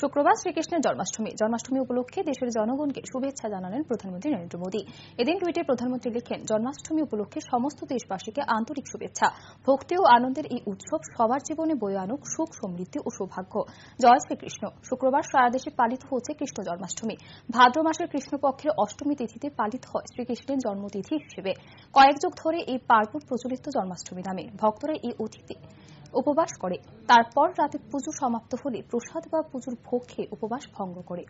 শুক্রবার শ্রীকৃষ্ণের জন্মাষ্টমী জন্মাষ্টমী উপলক্ষে দেশের জনগণকে শুভেচ্ছা জানালেন প্রধানমন্ত্রী নরেন্দ্র মোদী এদিন টুইটে প্রধানমন্ত্রী লিখেন জন্মাষ্টমী উপলক্ষে সমস্ত দেশবাসীকে আন্তরিক শুভেচ্ছা ভক্তি ও আনন্দের এই উৎসব সবার জীবনে বয়ে আনুক সুখ সমৃদ্ধি ও সৌভাগ্য জয় শ্রীকৃষ্ণ শুক্রবার সারা দেশে পালিত হচ্ছে কৃষ্ণ জন্মাষ্টমী ভাদ্র মাসের কৃষ্ণপক্ষের অষ্টমী তিথিতে পালিত হয় শ্রীকৃষ্ণের জন্মতিথি হিসেবে কয়েক যুগ ধরে এই পার্বণ প্রচলিত জন্মাষ্টমী নামে ভক্তরা এই অতিথি উপবাস করে তারপর রাতে পুজো সমাপ্ত হলে প্রসাদ বা পুজোর ভোগ খেয়ে উপবাস ভঙ্গ করে